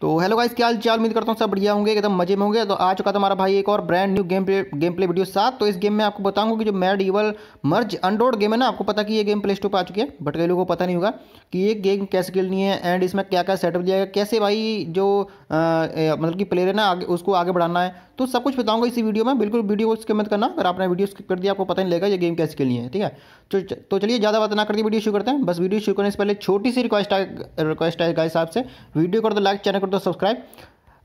तो hello guys क्या हाल चाल उम्मीद करता हूँ सब बढ़िया होंगे एकदम मजे में होंगे तो आ चुका था हमारा भाई एक और brand new game play game play video साथ तो इस गेम में आपको बताऊंगा कि जो mad evil merge undead game है ना आपको पता कि ये गेम प्ले स्टोर पर आ चुकी है बट कई लोगों को पता नहीं होगा कि ये गेम कैसे खेलनी है एंड इसमें क्या क्या सेटअप दिया गया कैसे भाई जो मतलब कि प्लेयर है ना आगे उसको आगे बढ़ाना है तो सब कुछ बताऊंगा इसी वीडियो में बिल्कुल वीडियो को स्किप मत करना अगर आपने वीडियो स्किप कर दिया आपको पता नहीं लगेगा ये गेम कैसे खेलनी है ठीक है तो तो चलिए ज़्यादा बात ना करके वीडियो शुरू करते हैं बस वीडियो शुरू करने से पहले छोटी सी रिक्वेस्ट रिक्वेस्ट है गाइस आपसे वीडियो कर दो लाइक चैनल कर दो सब्सक्राइब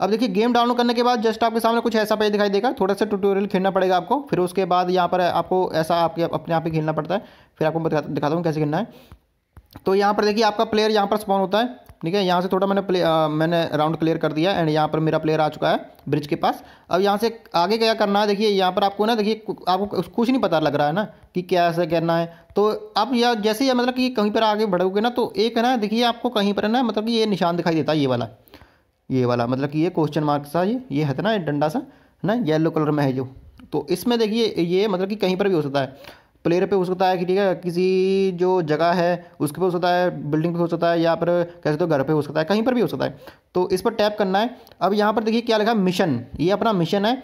अब देखिए गेम डाउनलोड करने के बाद जस्ट आपके सामने कुछ ऐसा पेज दिखाई देगा थोड़ा सा ट्यूटोरियल खेलना पड़ेगा आपको फिर उसके बाद यहाँ पर आपको ऐसा आपके अपने आप ही खेलना पड़ता है फिर आपको दिखाता हूँ कैसे खेलना है तो यहाँ पर देखिए आपका प्लेयर यहाँ पर स्पॉन होता है ठीक है यहाँ से थोड़ा मैंने प्ले आ, मैंने राउंड क्लियर कर दिया एंड यहाँ पर मेरा प्लेयर आ चुका है ब्रिज के पास अब यहाँ से आगे क्या करना है देखिए यहाँ पर आपको ना देखिए आपको कुछ नहीं पता लग रहा है ना कि क्या ऐसा करना है तो अब या जैसे या मतलब कि कहीं पर आगे बढ़ोगे ना तो एक है ना देखिए आपको कहीं पर ना मतलब कि ये निशान दिखाई देता है ये वाला ये वाला मतलब कि ये क्वेश्चन मार्क सा ये ये है ना डंडा सा है ना येलो कलर में है जो तो इसमें देखिए ये मतलब कि कहीं पर भी हो सकता है प्लेयर पे हो सकता है कि ठीक है किसी जो जगह है उसके पे हो सकता है बिल्डिंग पे हो सकता है या पर कह सकते हो घर पे हो सकता है कहीं पर भी हो सकता है तो इस पर टैप करना है अब यहाँ पर देखिए क्या लिखा मिशन ये अपना मिशन है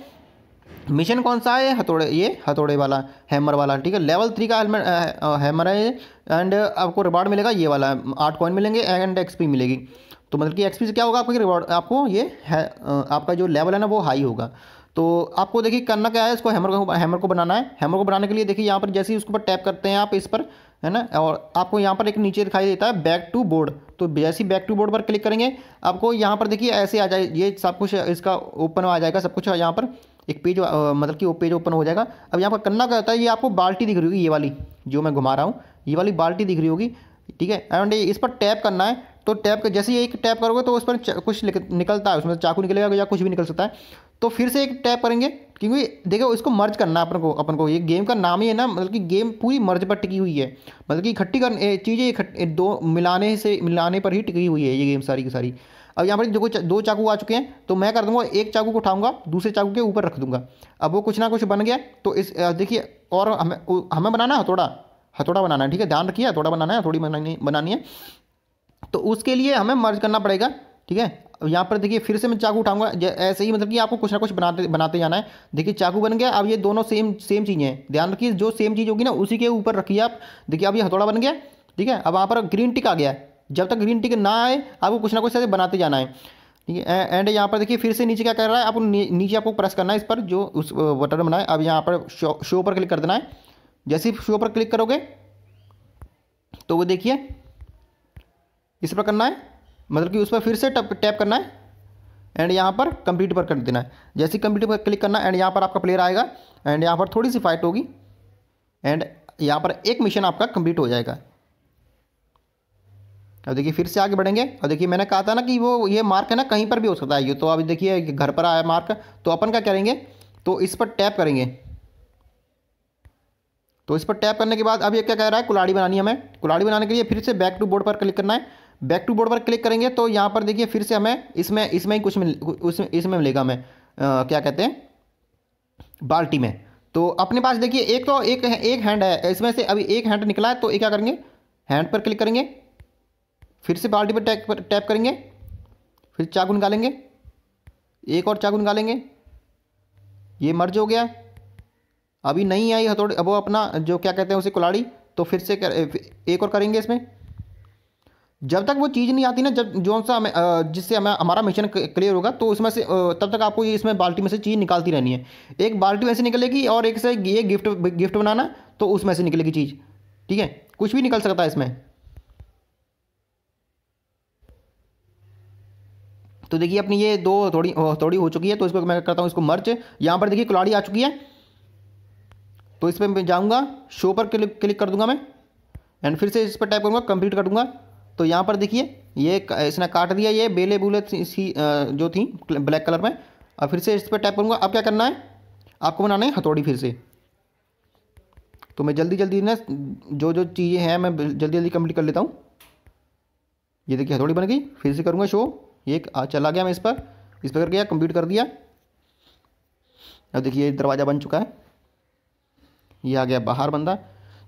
मिशन कौन सा है हथौड़े ये हथौड़े वाला हैमर वाला ठीक है लेवल थ्री का हेलमेट हैमर है एंड आपको रिवार्ड मिलेगा ये वाला आठ कॉइन मिलेंगे एंड एक्सपी मिलेगी तो मतलब कि एक्सपी से क्या होगा आपका रिवॉर्ड आपको ये है आपका जो लेवल है ना वो हाई होगा तो आपको देखिए करना क्या है इसको हैमर को हैमर को बनाना है हैमर को बनाने के लिए देखिए यहाँ पर जैसे ही उसके ऊपर टैप करते हैं आप इस पर है ना और आपको यहाँ पर एक नीचे दिखाई देता है बैक टू बोर्ड तो जैसे ही बैक टू बोर्ड पर क्लिक करेंगे आपको यहाँ पर देखिए ऐसे आ जाए ये सब कुछ इसका ओपन आ जाएगा सब कुछ यहाँ पर एक पेज मतलब कि वो पेज ओपन हो जाएगा अब यहाँ पर करना क्या होता है ये आपको बाल्टी दिख रही होगी ये वाली जो मैं घुमा रहा हूँ ये वाली बाल्टी दिख रही होगी ठीक है एंड इस पर टैप करना है तो टैप जैसे ही एक टैप करोगे तो उस पर कुछ निकलता है उसमें चाकू निकलेगा या कुछ भी निकल सकता है तो फिर से एक टैप करेंगे क्योंकि देखो इसको मर्ज करना अपन को अपन को ये गेम का नाम ही है ना मतलब कि गेम पूरी मर्ज पर टिकी हुई है मतलब कि इकट्ठी कर चीज़ें दो मिलाने से मिलाने पर ही टिकी हुई है ये गेम सारी की सारी अब यहाँ पर देखो दो चाकू आ चुके हैं तो मैं कर दूंगा एक चाकू को उठाऊंगा दूसरे चाकू के ऊपर रख दूंगा अब वो कुछ ना कुछ बन गया तो इस देखिए और हमें हमें बनाना है हथौड़ा हथौड़ा बनाना है ठीक है ध्यान रखिए हथौड़ा बनाना है हथौड़ी बनानी बनानी है तो उसके लिए हमें मर्ज करना पड़ेगा ठीक है यहाँ पर देखिए फिर से मैं चाकू उठाऊंगा ऐसे ही मतलब कि आपको कुछ ना कुछ बनाते बनाते जाना है देखिए चाकू बन गया अब ये दोनों सेम सेम चीज़ें हैं ध्यान रखिए जो सेम चीज़ होगी ना उसी के ऊपर रखिए आप देखिए अब ये हथौड़ा बन गया ठीक है अब वहाँ पर ग्रीन टिक आ गया जब तक ग्रीन टिक ना आए आपको कुछ ना कुछ ऐसे बनाते जाना है ठीक है एंड यहाँ पर देखिए फिर से नीचे क्या कर रहा है आपको नीचे आपको प्रेस करना है इस पर जो उस बटन बनाए अब यहाँ पर शो शो पर क्लिक कर देना है जैसे ही शो पर क्लिक करोगे तो वो देखिए इस पर करना है मतलब कि उस पर फिर से टप टैप करना है एंड यहाँ पर कंप्लीट पर कर देना है जैसे कंप्लीट पर क्लिक करना एंड यहाँ पर आपका प्लेयर आएगा एंड यहाँ पर थोड़ी सी फाइट होगी एंड यहाँ पर एक मिशन आपका कंप्लीट हो जाएगा अब देखिए फिर से आगे बढ़ेंगे और देखिए मैंने कहा था ना कि वो ये मार्क है ना कहीं पर भी हो सकता है ये तो अभी देखिए घर पर आया मार्क तो अपन क्या करेंगे तो इस पर टैप करेंगे तो इस पर टैप करने के बाद अब ये क्या कह रहा है कुलाड़ी बनानी हमें कुलाड़ी बनाने के लिए फिर से बैक टू बोर्ड पर क्लिक करना है बैक टू बोर्ड पर क्लिक करेंगे तो यहाँ पर देखिए फिर से हमें इसमें इसमें ही कुछ मिल उसमें इसमें मिलेगा हमें क्या कहते हैं बाल्टी में तो अपने पास देखिए एक तो एक एक हैंड है इसमें से अभी एक हैंड निकला है तो ये क्या करेंगे हैंड पर क्लिक करेंगे फिर से बाल्टी पर टैप पर टैप करेंगे फिर चाकू निकालेंगे एक और चाकू निकालेंगे ये मर्ज हो गया अभी नहीं आई हथौड़ी अब वो अपना जो क्या कहते हैं उसे कुलाड़ी तो फिर से कर, एक और करेंगे इसमें जब तक वो चीज़ नहीं आती ना जब जो सा हमें जिससे हमें हमारा मिशन क्लियर होगा तो उसमें से तब तक आपको ये इसमें बाल्टी में से चीज़ निकालती रहनी है एक बाल्टी में से निकलेगी और एक से ये गिफ्ट गिफ्ट बनाना तो उसमें से निकलेगी चीज़ ठीक है कुछ भी निकल सकता है इसमें तो देखिए अपनी ये दो थोड़ी थोड़ी हो चुकी है तो इसको मैं करता हूँ इसको मर्च यहाँ पर देखिए कुलाड़ी आ चुकी है तो इस पर मैं जाऊँगा शो पर क्लिक क्लिक कर दूंगा मैं एंड फिर से इस पर टाइप करूँगा कंप्लीट कर दूंगा तो यहाँ पर देखिए ये इसने काट दिया ये बेले बूले सी जो थी ब्लैक कलर में और फिर से इस पर टैप करूँगा अब क्या करना है आपको बनाना है हथौड़ी फिर से तो मैं जल्दी जल्दी ना जो जो चीज़ें हैं मैं जल्दी जल्दी कंप्लीट कर लेता हूँ ये देखिए हथौड़ी बन गई फिर से करूँगा शो ये चला गया मैं इस पर इस पर कर गया कम्प्लीट कर दिया अब देखिए दरवाज़ा बन चुका है ये आ गया बाहर बंदा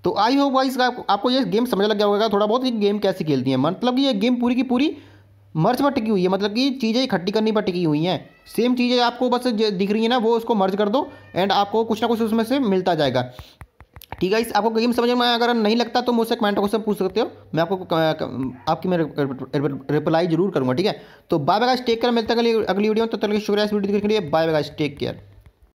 तो आई होप वाइस आपको ये गेम समझ लग गया होगा थोड़ा बहुत ये गेम कैसे खेलती है मतलब कि ये गेम पूरी की पूरी मर्ज पर टिकी हुई है मतलब कि चीज़ें इकट्ठी करनी पर टिकी हुई हैं सेम चीज़ें आपको बस दिख रही है ना वो उसको मर्ज कर दो एंड आपको कुछ ना कुछ उसमें से मिलता जाएगा ठीक है इस आपको गेम समझ में अगर नहीं लगता तो मुझसे कमेंट बॉक्स में पूछ सकते हो मैं आपको आपकी मैं रिप्लाई जरूर करूँगा ठीक है तो बाय बाय टेक केयर मिलते है अगली वीडियो तो तक शुक्रिया इस वीडियो देखने के लिए बाय बाय टेक केयर